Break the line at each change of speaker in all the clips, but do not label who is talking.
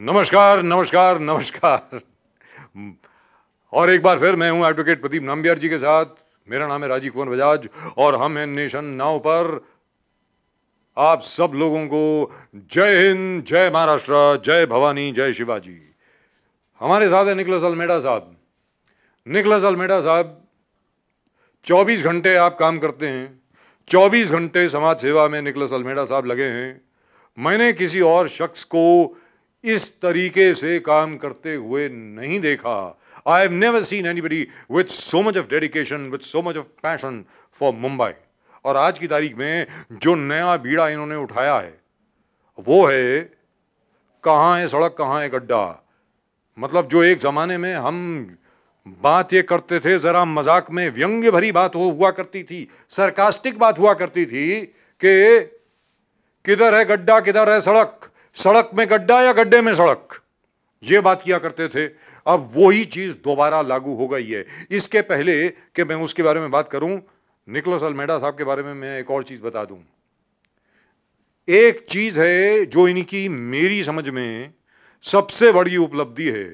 नमस्कार नमस्कार नमस्कार और एक बार फिर मैं हूं एडवोकेट प्रदीप नाम्बियार जी के साथ मेरा नाम है राजीव कुंवर बजाज और हम हैं नेशन नाव पर आप सब लोगों को जय हिंद जय महाराष्ट्र जय भवानी जय शिवाजी हमारे साथ है निकलस अलमेडा साहब निकलस अलमेडा साहब 24 घंटे आप काम करते हैं 24 घंटे समाज सेवा में निकलस अलमेडा साहब लगे हैं मैंने किसी और शख्स को इस तरीके से काम करते हुए नहीं देखा I have never seen anybody with so much of dedication with so much of passion for Mumbai और आज की तारीख में जो नया बीड़ा इन्होंने उठाया है वो है कहाँ है सड़क कहाँ है गड्ढा मतलब जो एक ज़माने में हम बात ये करते थे ज़रा मजाक में व्यंग्य भरी बात हो हुआ करती थी सरकास्टिक बात हुआ करती थी कि किधर है गड्ढा किधर है सड़क सड़क में गड्ढा या गड्ढे में सड़क ये बात किया करते थे अब वही चीज़ दोबारा लागू हो गई है इसके पहले कि मैं उसके बारे में बात करूं निकोलस अल्मेडा साहब के बारे में मैं एक और चीज़ बता दूं एक चीज़ है जो इनकी मेरी समझ में सबसे बड़ी उपलब्धि है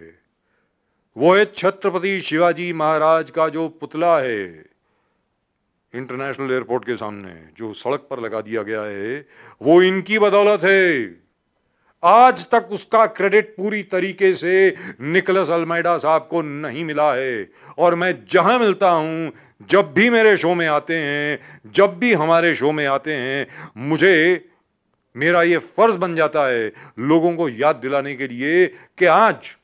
वो है छत्रपति शिवाजी महाराज का जो पुतला है इंटरनेशनल एयरपोर्ट के सामने जो सड़क पर लगा दिया गया है वो इनकी बदौलत है आज तक उसका क्रेडिट पूरी तरीके से निकलस अल्मेडा साहब को नहीं मिला है और मैं जहां मिलता हूं जब भी मेरे शो में आते हैं जब भी हमारे शो में आते हैं मुझे मेरा ये फर्ज बन जाता है लोगों को याद दिलाने के लिए कि आज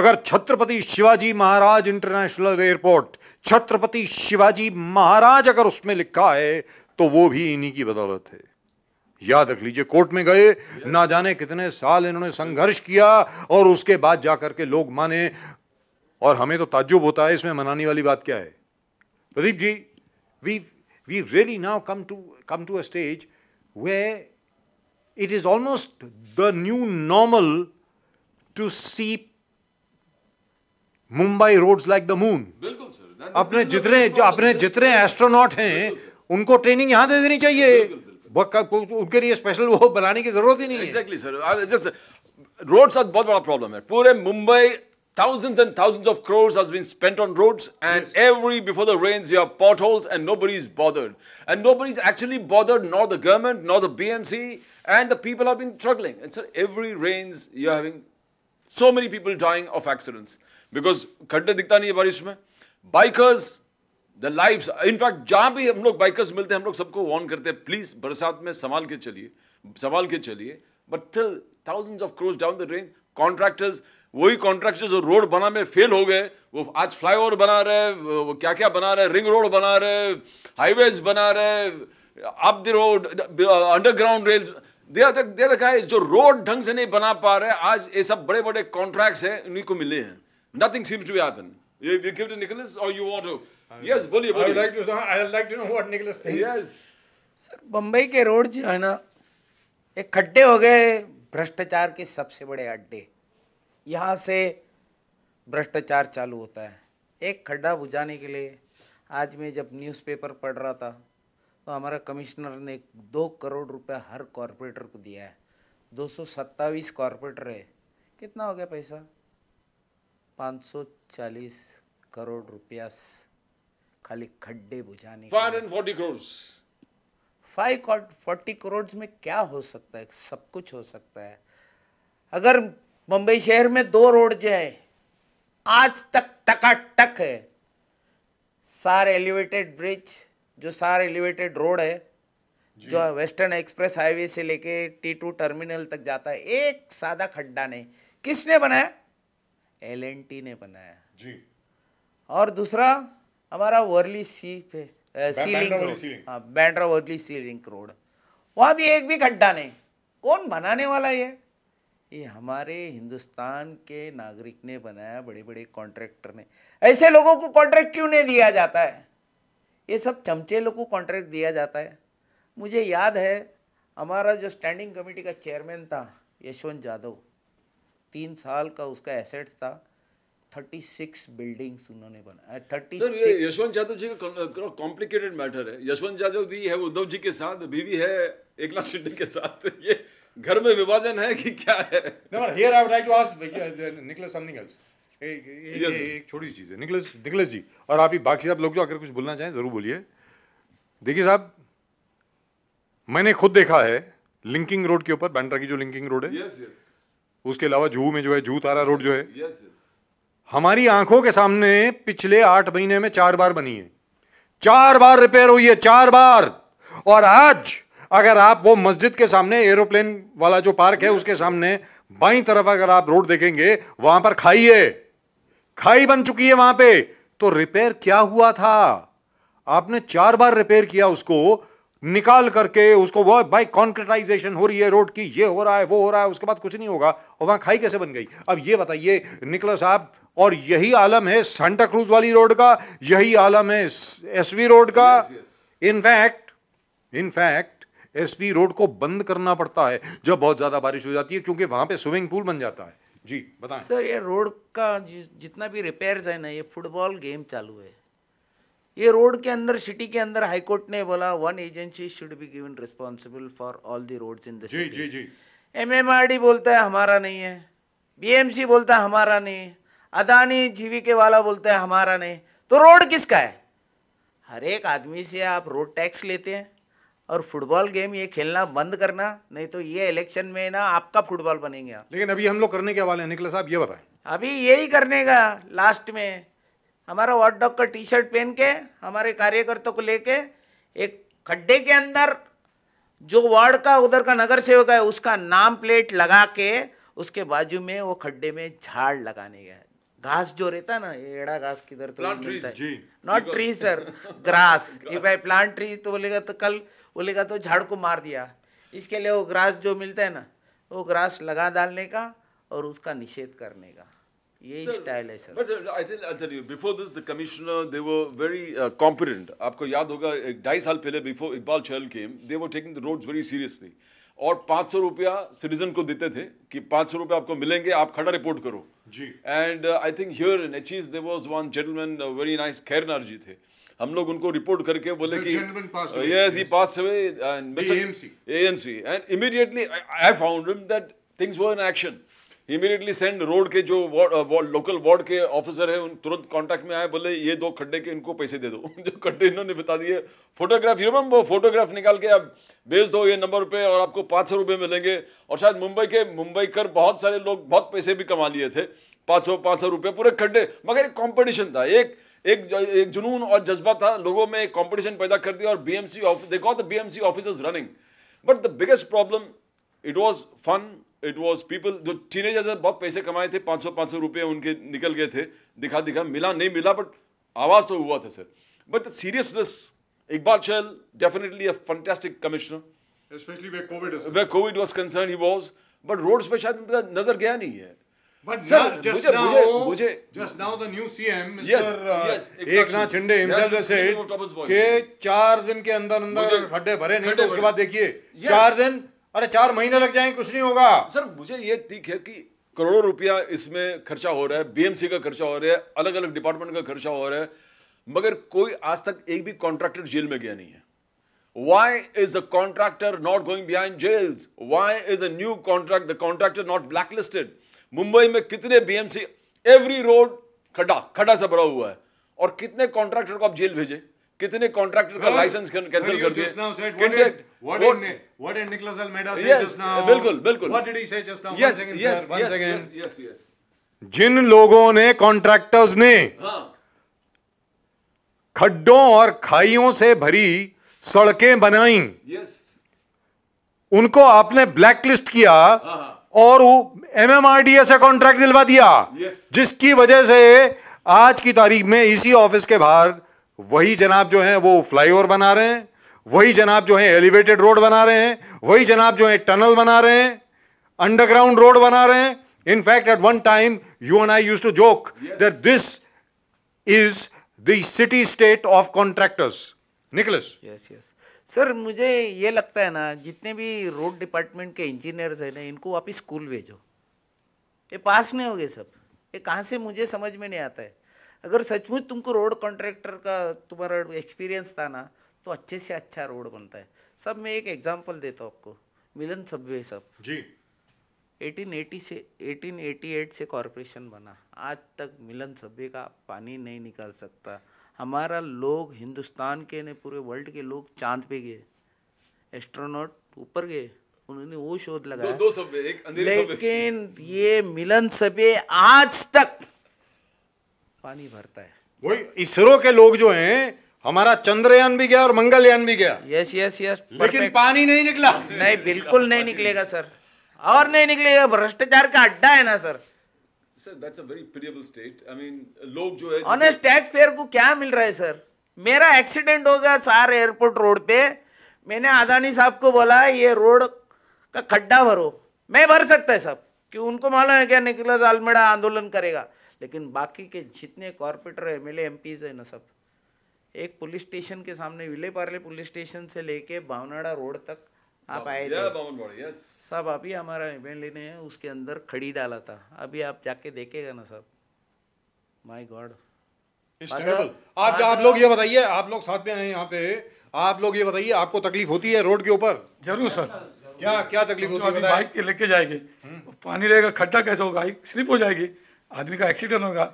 अगर छत्रपति शिवाजी महाराज इंटरनेशनल एयरपोर्ट छत्रपति शिवाजी महाराज अगर उसमें लिखा है तो वो भी इन्हीं की बदौलत है याद रख लीजिए कोर्ट में गए ना जाने कितने साल इन्होंने संघर्ष किया और उसके बाद जाकर के लोग माने और हमें तो ताज्जुब होता है इसमें मनाने वाली बात क्या है Pradeep ji we we really now come to come to a stage way it is almost the new normal to see Mumbai roads like the moon बिल्कुल सर अपने जितने अपने जितने एस्ट्रोनॉट हैं उनको ट्रेनिंग यहां दे देनी चाहिए उनके लिए स्पेशल वो बनाने की जरूरत ही नहीं
एग्जैक्टली सर जस्ट रोड्स आज बहुत बड़ा प्रॉब्लम है पूरे Mumbai Thousands and thousands of crores has been spent on roads and yes. every, before the rains, you have potholes and nobody is bothered. And nobody is actually bothered, nor the government, nor the BMC, and the people have been struggling. And so every rains, you are having so many people dying of accidents. Because khadde dikhta nahi hai barish mein. Bikers, the life in fact जहाँ भी हम लोग bikers मिलते हैं हम लोग सबको Warne करते हैं प्लीज़ बरसात में संभाल के चलिए संभाल के चलिए but till thousands of crores down the रेंज कॉन्ट्रैक्टर्स वही कॉन्ट्रैक्टर जो रोड बना में फेल हो गए वो आज फ्लाई ओवर बना रहे वो क्या क्या बना रहे रिंग रोड बना रहे हाईवेज बना रहे up the road underground rails they तक दे आर गाइस जो रोड ढंग से नहीं बना पा रहे आज ये सब बड़े बड़े कॉन्ट्रैक्ट्स हैं उन्हीं को मिले हैं nothing seems to happen you give to Nicholas और यू वांट टू यस बोलिए boliye like
to I like to know what
Nicholas thinks yes sir Bombay के रोड जो है ना एक खड्डे हो गए भ्रष्टाचार के सबसे बड़े अड्डे यहाँ से भ्रष्टाचार चालू होता है एक खड्डा बुझाने के लिए आज मैं जब न्यूज़पेपर पढ़ रहा था तो हमारा कमिश्नर ने दो करोड़ रुपया हर कॉरपोरेटर को दिया है दो सौ सत्तावीस कॉरपोरेटर है कितना हो गया पैसा पाँच सौ चालीस करोड़ रुपया खाली खड्डे बुझाने फाइव फोर्टी करोड़ में क्या हो सकता है सब कुछ हो सकता है अगर मुंबई शहर में दो रोड जो है आज तक टकाटक है सार एलिवेटेड ब्रिज जो सार एलिवेटेड रोड है जो वेस्टर्न एक्सप्रेस हाईवे से लेके टी टू टर्मिनल तक जाता है एक सादा खड्डा नहीं किसने बनाया एल ने बनाया जी और दूसरा हमारा Worli sea face sea link Bandra Worli sea link road वहाँ भी एक भी खड्डा नहीं कौन बनाने वाला ये ये हमारे हिंदुस्तान के नागरिक ने बनाया बड़े बड़े कॉन्ट्रैक्टर ने ऐसे लोगों को कॉन्ट्रैक्ट क्यों नहीं दिया जाता है ये सब चमचे लोग को कॉन्ट्रैक्ट दिया जाता है मुझे याद है हमारा जो स्टैंडिंग कमेटी का चेयरमैन था यशवंत यादव तीन साल का उसका एसेट था थर्टी सिक्स बिल्डिंग्स उन्होंने बनाया थर्टी
यशवंत यादव जी का कॉम्प्लिकेटेड मैटर है यशवंत यादव जी है उद्धव जी के साथ बीवी है एक लाख शिंदे के साथ ये घर में
विभाजन है कि क्या है number here I would like to ask Nicholas something else एक छोटी चीज़ है निकलस निकलस जी और आप ही बाकी साहब लोग जो अगर कुछ बोलना चाहें ज़रूर बोलिए देखिए साहब मैंने खुद देखा है लिंकिंग रोड के ऊपर बैंड्रा की जो लिंकिंग रोड है यस यस उसके अलावा जूहू में जो है जूह तारा रोड जो है यस yes. हमारी आंखों के सामने पिछले आठ महीने में चार बार बनी है चार बार रिपेयर हुई है चार बार और आज अगर आप वो मस्जिद के सामने एरोप्लेन वाला जो पार्क है उसके सामने बाई तरफ अगर आप रोड देखेंगे वहां पर खाई है खाई बन चुकी है वहां पे तो रिपेयर क्या हुआ था आपने चार बार रिपेयर किया उसको निकाल करके उसको वो भाई कॉन्क्रिटाइजेशन हो रही है रोड की ये हो रहा है वो हो रहा है उसके बाद कुछ नहीं होगा और वहाँ खाई कैसे बन गई अब ये बताइए निकलो साहब और यही आलम है सेंटा क्रूज वाली रोड का यही आलम है एसवी रोड का इनफैक्ट इनफैक्ट एस रोड को बंद करना पड़ता है जब बहुत ज़्यादा बारिश हो जाती है क्योंकि वहाँ पे स्विमिंग पूल बन जाता है जी बताएं सर ये
रोड का जितना भी रिपेयर्स है ना ये फुटबॉल गेम चालू है ये रोड के अंदर सिटी के अंदर हाईकोर्ट ने बोला one agency should be given responsible for all the road in M R D बोलता है हमारा नहीं है बीएमसी बोलता है हमारा नहीं है अदानी जीविके वाला बोलता है हमारा नहीं तो रोड किसका है हर एक आदमी से आप रोड टैक्स लेते हैं और फुटबॉल गेम ये खेलना बंद करना नहीं तो ये इलेक्शन में ना आपका फुटबॉल बनेंगे लेकिन अभी हम लोग करने के वाले हैं निकला साहब ये बताएं अभी यही करने का लास्ट में हमारा वार्ड डॉग का टी शर्ट पहन के हमारे कार्यकर्ता को लेके एक खड्डे के अंदर जो वार्ड का उधर का नगर सेवक है उसका नाम प्लेट लगा के उसके बाजू में वो खड्डे में झाड़ लगाने गया घास जो रहता है ना एड़ा घास किधर तो मिलता है नॉट ट्री सर ग्रास ये भाई प्लांट ट्री तो बोलेगा तो कल बोलेगा तो झाड़ को मार दिया इसके लिए वो ग्रास जो मिलता है ना वो ग्रास लगा डालने का और उसका निषेध करने का ये स्टाइल है sir but
I think I tell you before this the commissioner they were very competent आपको याद होगा एक ढाई साल पहले before Iqbal Chahal came they were taking the roads very seriously और पाँच सौ रुपया सिटीजन को देते थे कि पाँच सौ रुपया आपको मिलेंगे आप खड़ा रिपोर्ट करो जी and I think here in H East they was one gentleman very nice Khairnar ji थे हम लोग उनको रिपोर्ट करके बोले कि yes he pass away and AMC AMC and immediately I found him that things were in action immediately send road के जो local ward uh, के ऑफिसर है उन तुरंत कांटेक्ट में आए बोले ये दो खड्डे के इनको पैसे दे दो जो खड्डे इन्होंने बता दिए फोटोग्राफ यू वो फोटोग्राफ निकाल के आप भेज दो ये नंबर पे और आपको पाँच सौ रुपये मिलेंगे और शायद मुंबई के मुंबई कर बहुत सारे लोग बहुत पैसे भी कमा लिए थे पाँच सौ पाँच सौ रुपये पूरे खड्डे मगर एक कॉम्पिटिशन था एक एक एक जुनून और जज्बा था लोगों में एक कॉम्पिटिशन पैदा कर दिया और बी एम सी ऑफ देखो the B M C office running but the biggest problem it was fun it was people जो टीनेजर्स बहुत पैसे कमाए थे पाँच सौ पाँच सौ रुपये उनके निकल गए थे दिखा दिखा मिला नहीं मिला बट आवाज़ तो हुआ था sir but seriousness Iqbal Chahal definitely a fantastic commissioner
specially
Covid was concern he was but roads पे शायद उनका नजर गया नहीं है But Sir, now, just मुझे, now, मुझे, मुझे,
just now the new CM, Mr. Yes, uh, yes, exactly. एक himself yes, said के चार दिन के अंदर अंदर खड्डे भरे नहीं तो उसके बाद देखिए चार दिन अरे चार महीने लग जाएंगे कुछ नहीं होगा
सर मुझे ये दिख है कि करोड़ों रुपया इसमें खर्चा हो रहा है बीएमसी का खर्चा हो रहा है अलग अलग डिपार्टमेंट का खर्चा हो रहा है मगर कोई आज तक एक भी कॉन्ट्रैक्टर जेल में गया नहीं है why is a contractor not going behind jails why is a new contract the contractor not blacklisted Mumbai में कितने बीएमसी एवरी रोड खड़ा खड़ा सा भरा हुआ है और कितने कॉन्ट्रैक्टर को आप जेल भेजें कितने कॉन्ट्रैक्टर का लाइसेंस
कैंसिल कर दिए जिन लोगों ने कॉन्ट्रैक्टर्स ने हाँ। खड्डों और खाइयों से भरी सड़कें बनाई yes. उनको आपने ब्लैकलिस्ट किया हाँ, हाँ। और एमएमआरडीए से कॉन्ट्रैक्ट दिलवा दिया yes. जिसकी वजह से आज की तारीख में इसी ऑफिस के बाहर वही जनाब जो हैं वो फ्लाईओवर बना रहे हैं वही जनाब जो है एलिवेटेड रोड बना रहे हैं वही जनाब जो है टनल बना रहे हैं अंडरग्राउंड रोड बना रहे हैं in fact at one time you and I use to joke that this is the city state of contractors निकलस यस
यस सर मुझे ये लगता है ना जितने भी रोड डिपार्टमेंट के इंजीनियर्स हैं ना इनको वापिस स्कूल भेजो ये पास नहीं हो गए सब ये कहाँ से मुझे समझ में नहीं आता है अगर सचमुच तुमको रोड कॉन्ट्रैक्टर का तुम्हारा एक्सपीरियंस था ना तो अच्छे से अच्छा रोड बनता है सब मैं एक एग्जाम्पल देता हूँ आपको मिलन सब्वे सब जी 1880 से 1888 से कॉरपोरेशन बना आज तक मिलन सब्वे का पानी नहीं निकाल सकता हमारा लोग हिंदुस्तान के ने पूरे वर्ल्ड के लोग चांद पे गए एस्ट्रोनॉट ऊपर गए उन्होंने वो शोध लगाया दो, दो सब्वे, एक लेकिन ये मिलन सब्वे आज तक पानी भरता है
वही इसरो के लोग जो हैं हमारा चंद्रयान भी गया और मंगलयान भी
गया यस यस यस लेकिन पानी नहीं निकला नहीं बिल्कुल नहीं निकलेगा सर और नहीं निकलेगा भ्रष्टाचार का अड्डा है ना सर
सर लोग जो है
को क्या मिल रहा है सर मेरा एक्सीडेंट हो गया सार एयरपोर्ट रोड पे मैंने साहब को बोला ये रोड का खड्डा भरो मैं भर सकता है सब उनको मालूम है क्या निकला आंदोलन करेगा लेकिन बाकी के जितने corporator M L M Ps है ना सब एक पुलिस स्टेशन के सामने विले पार्ले पुलिस स्टेशन से लेके भावनाड़ा रोड तक आप आए
थे
सब अभी हमारा एम एल ने उसके अंदर खड़ी डाला था अभी आप जाके देखेगा ना सब माई गॉड आप आप लोग ये बताइए
आप लोग साथ में आए यहाँ पे आप लोग ये बताइए आपको तकलीफ होती है रोड के ऊपर जरूर सर क्या क्या तकलीफ होती है बाइक के लेके जाएंगे हम्म। पानी रहेगा खड्डा कैसे होगा स्लिप हो जाएगी आदमी का एक्सीडेंट होगा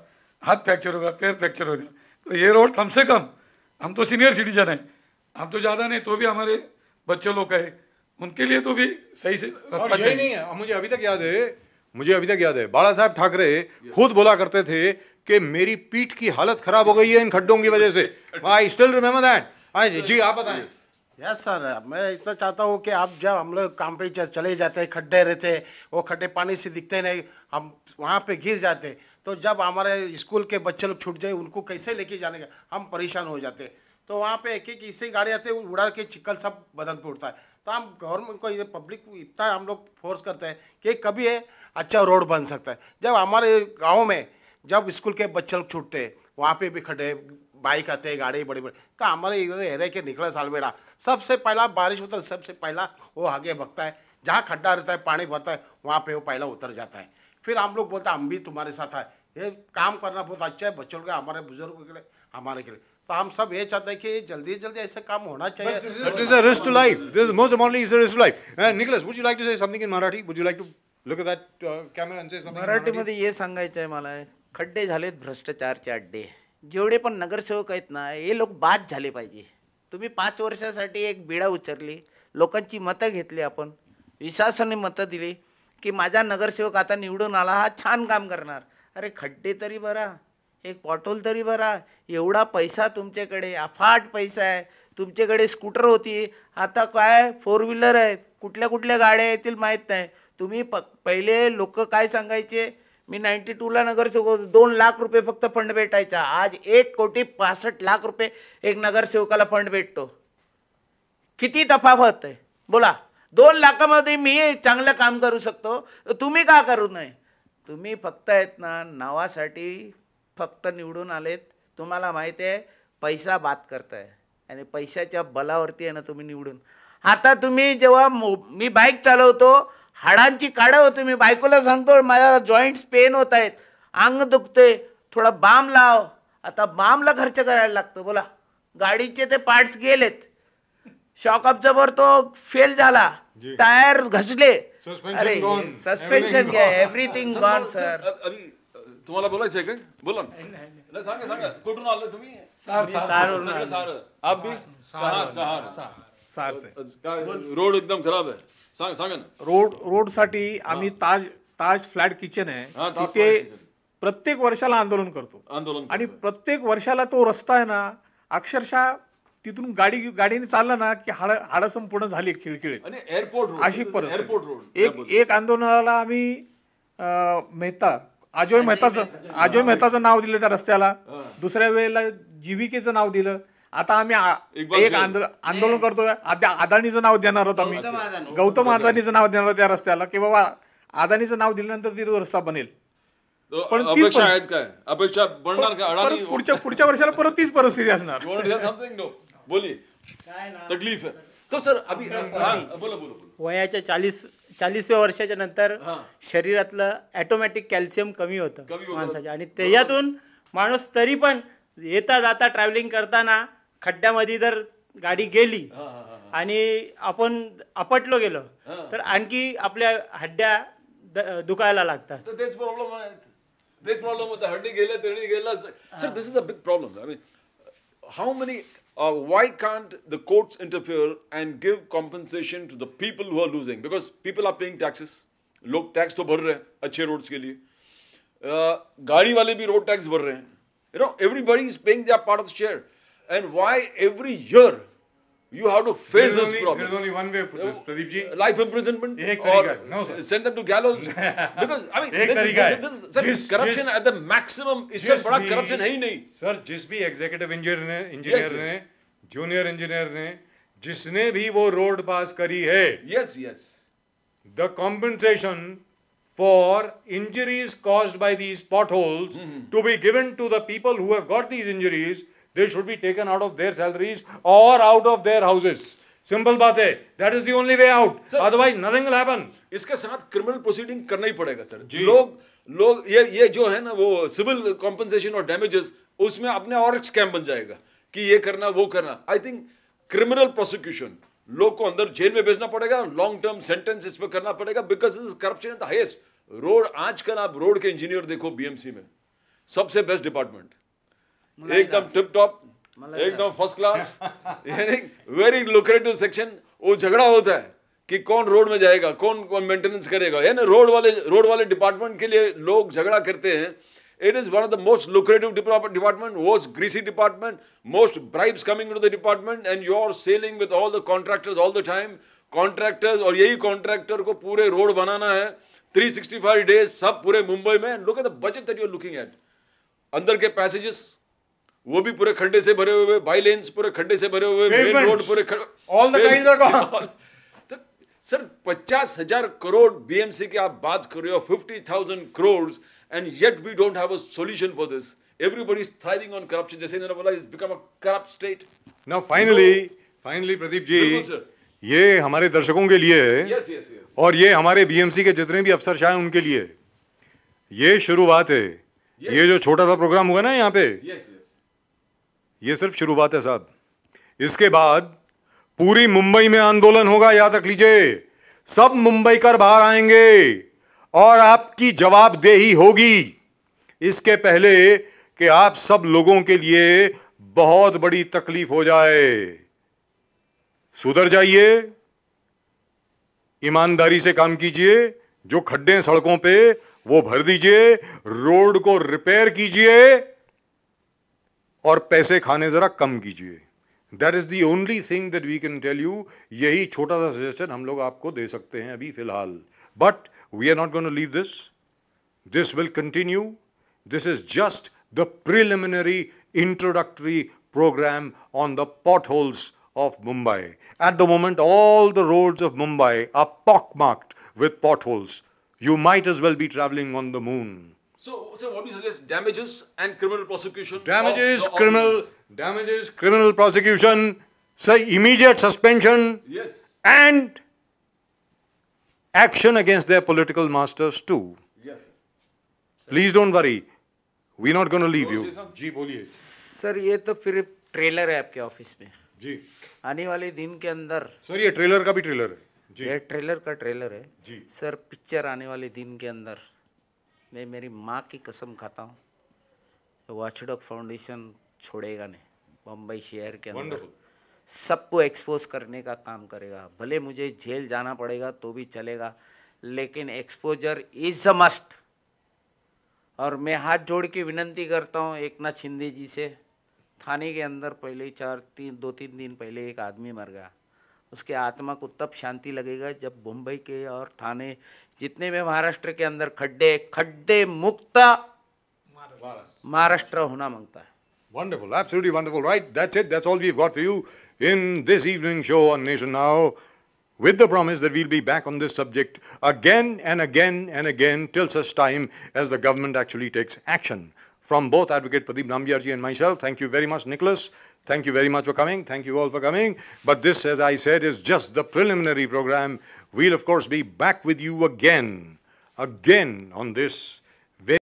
हाथ
फ्रैक्चर होगा पैर फ्रैक्चर होगा तो ये रोड कम से कम हम तो सीनियर सिटीजन हैं हम तो ज़्यादा
नहीं तो भी हमारे बच्चों लोग कहे उनके लिए तो भी सही से और नहीं है मुझे अभी तक याद है मुझे अभी तक याद है बाला साहब ठाकरे खुद बोला करते थे कि मेरी पीठ की हालत खराब हो गई है इन खड्डों की वजह से आई स्टिल रिमेम्बर दैट जी आप बताएं
यस सर मैं इतना चाहता हूँ कि आप जब हम लोग काम पे चले जाते हैं खड्डे रहते वो खड्डे पानी से दिखते नहीं हम वहाँ पे गिर जाते तो जब हमारे स्कूल के बच्चे लोग छूट जाए उनको कैसे लेके जाने का हम परेशान हो जाते तो वहाँ पे एक एक ऐसी गाड़ी आते उड़ा के चिकल सब बदन पर उड़ता है तो हम गवर्नमेंट को ये पब्लिक को इतना हम लोग फोर्स करते हैं कि कभी है अच्छा रोड बन सकता है जब हमारे गाँव में जब स्कूल के बच्चे लोग छूटते वहाँ पर भी खड्डे बाइक आते गाड़ी बड़ी बड़ी तो हमारे इधर हेरे के निकला सालबेड़ा सबसे पहला बारिश होता है सबसे पहला वो आगे भगता है जहाँ खड्डा रहता है पानी भरता है वहाँ पे वो पहला उतर जाता है फिर हम लोग बोलते हैं हम भी तुम्हारे साथ है ये काम करना बहुत अच्छा है बच्चों के हमारे बुजुर्गों के लिए हमारे के लिए तो हम सब ये चाहते हैं कि जल्दी जल्दी ऐसे काम होना चाहिए uh,
uh, मराठी वुड ये
संगाइच है माला खड्डे भ्रष्टाचार के अड्डे जेवढे पण नगरसेवक आहेत ना हे लोक बाद झाले पाहिजे तुम्ही पाच वर्षासाठी एक बिडा उचलली लोकांची मतं घेतली आपण विश्वासाने मतं दिली की माझा नगरसेवक आता निवडून आला हा छान काम करणार अरे खड्डे तरी भरा एक पॉटोल तरी भरा एवढा पैसा तुमच्याकडे अफाट पैसा आहे तुमच्याकडे स्कूटर होती आता काय फोर व्हीलर आहेत कुठल्या कुठल्या गाड्या येतील माहीत नाही तुम्ही प पहिले लोक काय सांगायचे मी नाईन्टी टूला नगरसेवक होतो दोन लाख रुपये फक्त फंड भेटायचा आज एक कोटी पासष्ट लाख रुपये एक नगरसेवकाला फंड भेटतो किती तफावत आहे बोला दोन लाखामध्ये मी चांगलं काम करू शकतो तुम्ही का करू नये तुम्ही फक्त आहेत ना नावासाठी फक्त निवडून आलेत तुम्हाला माहिती आहे पैसा बात करताय आणि पैशाच्या बलावरती आहे ना तुम्ही निवडून आता तुम्ही जेव्हा मो मी बाईक चालवतो हाडांची काढं होते मी बायकोला सांगतो मला जॉईंट्स पेन होत आहेत अंग दुखते थोडा बाम लाव आता बामला खर्च करायला लागतो बोला गाडीचे ते पार्ट्स गेलेत जबर तो फेल झाला टायर घसले अरे सस्पेन्शन घ्या एव्हरीथिंग गॉन सर
तुम्हाला बोलायचंय का बोला सांगा सांगा कुठून आलो तुम्ही रोड एकदम खराब आहे सांग
रोड साठी आम्ही ताज ताज फ्लॅट किचन आहे तिथे प्रत्येक वर्षाला आंदोलन करतो आंदोलन आणि प्रत्येक वर्षाला तो रस्ता आहे ना अक्षरशः तिथून गाडी गाडीने चालला ना की हाड हाड संपूर्ण झाली खिळखिळी
एअरपोर्ट अशी परत एअरपोर्ट एक
एक आंदोलनाला आम्ही मेहता अजोय मेहताचं अजोय मेहताचं नाव दिलं त्या रस्त्याला दुसऱ्या वेळेला जीविकेचं नाव दिलं आता आम्ही एक आंदोलन करतोय आता अदानीचं नाव देणार होतो आम्ही गौतम अदानीचं नाव देणार त्या रस्त्याला की बाबा अदानीचं नाव दिल्यानंतर ती रस्ता बनेल
पण अपेक्षा काय अपेक्षा पुढच्या
पुढच्या वर्षाला परत तीच परिस्थिती असणार बोली तकलीफ तो सर वयाच्या चाळीस चाळीसव्या वर्षाच्या नंतर शरीरातलं ॲटोमॅटिक कॅल्शियम कमी होतं माणसाच्या आणि त्याच्यातून माणूस तरी पण येता जाता ट्रॅव्हलिंग करताना खड्ड्यामध्ये जर गाडी गेली आणि आपण आपटलो गेलो तर आणखी आपल्या हड्ड्या दुखायला लागतात
तेच प्रॉब्लेम तेच प्रॉब्लेम होता हड्डी गेल्या तरी गेला sir this is a big problem how many why can't the court interfere and give compensation to the people who are losing because people are paying taxes लोक टैक्स तो भर रहे अच्छे रोड्स के लिए uh, गाड़ी वाले भी रोड टॅक्स भर रहे you you know everybody is paying their part of the And why every year you have to face this problem? There is only one way for this, Pradeep ji. Uh, life imprisonment or no, sir. send them to
gallows. because I mean, this, is, this is sir, जिस, corruption जिस, at the maximum. इससे बड़ा corruption है ही Sir, जिस भी executive engineer ने, engineer yes, ने, junior engineer ने, जिसने भी वो road pass करी है. Yes, yes. The compensation for injuries caused by these potholes mm-hmm. to be given to the people who have got these injuries they should be taken out of their salaries और out of their houses simple बात है that is the only way out otherwise nothing will happen इसके साथ criminal
proceeding करना ही पड़ेगा sir लोग लोग ये ये जो है ना वो सिविल कॉम्पनसेशन और डैमेजेस उसमें अपने और स्कैम बन जाएगा कि ये करना वो करना आई थिंक क्रिमिनल प्रोसिक्यूशन लोग को अंदर जेल में भेजना पड़ेगा लॉन्ग टर्म सेंटेंस इस पर करना पड़ेगा because is corruption in the highest road आजकल आप रोड के इंजीनियर देखो बीएमसी में सबसे बेस्ट डिपार्टमेंट एकदम टिप टॉप एकदम फर्स्ट क्लास यानी वेरी लुक्रेटिव सेक्शन वो झगड़ा होता है कि कौन रोड में जाएगा कौन कौन मेंटेनेंस करेगा यानी रोड वाले रोड वाले डिपार्टमेंट के लिए लोग झगड़ा करते हैं it is one of the most lucrative department वो greasy department most bribes coming to the department and you are selling with all the contractors all the time contractors और यही कॉन्ट्रैक्टर को पूरे रोड बनाना है थ्री सिक्सटी फाइव डेज सब पूरे मुंबई में look at the budget that you are looking at अंदर के पैसेजेस वो भी पूरे खड्डे से भरे हुए बाई लेन्स पूरे खड्डे से भरे हुए रोड पूरे ऑल द तो सर पचास हजार करोड़ बीएमसी की आप बात कर रहे हो fifty thousand crore and yet we don't have a solution for this everybody is thriving on corruption जैसे इन्होंने बोला is become a corrupt state
now finally finally Pradeep ji ये हमारे दर्शकों के लिए है yes, yes, yes. और ये हमारे बीएमसी के जितने भी अफसर शाह उनके लिए ये शुरुआत है ये जो छोटा सा प्रोग्राम हुआ ना यहाँ पे ये सिर्फ शुरुआत है साहब इसके बाद पूरी मुंबई में आंदोलन होगा याद रख लीजिए सब मुंबई कर बाहर आएंगे और आपकी जवाबदेही होगी इसके पहले कि आप सब लोगों के लिए बहुत बड़ी तकलीफ हो जाए सुधर जाइए ईमानदारी से काम कीजिए जो खड्डे सड़कों पे वो भर दीजिए रोड को रिपेयर कीजिए और पैसे खाने ज़रा कम कीजिए that is the only thing that we can tell you यही छोटा सा सजेशन हम लोग आपको दे सकते हैं अभी फिलहाल but we are not gone leave this this will continue this is just the preliminary introductory programme on the potholes of Mumbai at the moment all the roads of Mumbai are pockmarked with potholes you might is well be travelling on the moon
So, sir, what do you suggest? Damages and criminal prosecution.
Damages, criminal, office? damages, criminal prosecution. Sir, immediate suspension. Yes. And action against their political masters too. Yes. Sir. Please don't worry. We're not going to leave you.
जी बोलिए. Sir ये तो फिर trailer है आपके office में. जी. आने वाले दिन के अंदर. सर ये ट्रेलर का भी ट्रेलर है. जी. ये ट्रेलर का ट्रेलर है. जी. सर पिक्चर आने वाले दिन के अंदर. मैं मेरी माँ की कसम खाता हूँ वॉचडॉग फाउंडेशन छोड़ेगा नहीं बम्बई शहर के अंदर सबको एक्सपोज करने का काम करेगा भले मुझे जेल जाना पड़ेगा तो भी चलेगा लेकिन एक्सपोजर इज अ मस्ट और मैं हाथ जोड़ के विनंती करता हूँ एक नाथ शिंदे जी से थाने के अंदर पहले चार तीन दो तीन दिन पहले एक आदमी मर गया उसके आत्मा को तब शांति लगेगा जब मुंबई के और थाने जितने भी महाराष्ट्र के अंदर खड्डे खड्डे मुक्त महाराष्ट्र होना मांगता है
Wonderful, absolutely wonderful. Right, that's it. That's all we've got for you in this evening show on Nation Now. With the promise that we'll be back on this subject again and again and again till such time as the government actually takes action. From both Advocate Pradeep Nambiarji and myself, thank you very much, Nicholas. Thank you very much for coming. Thank you all for coming. But this, as I said, is just the preliminary program. We'll, of course, be back with you again, again on this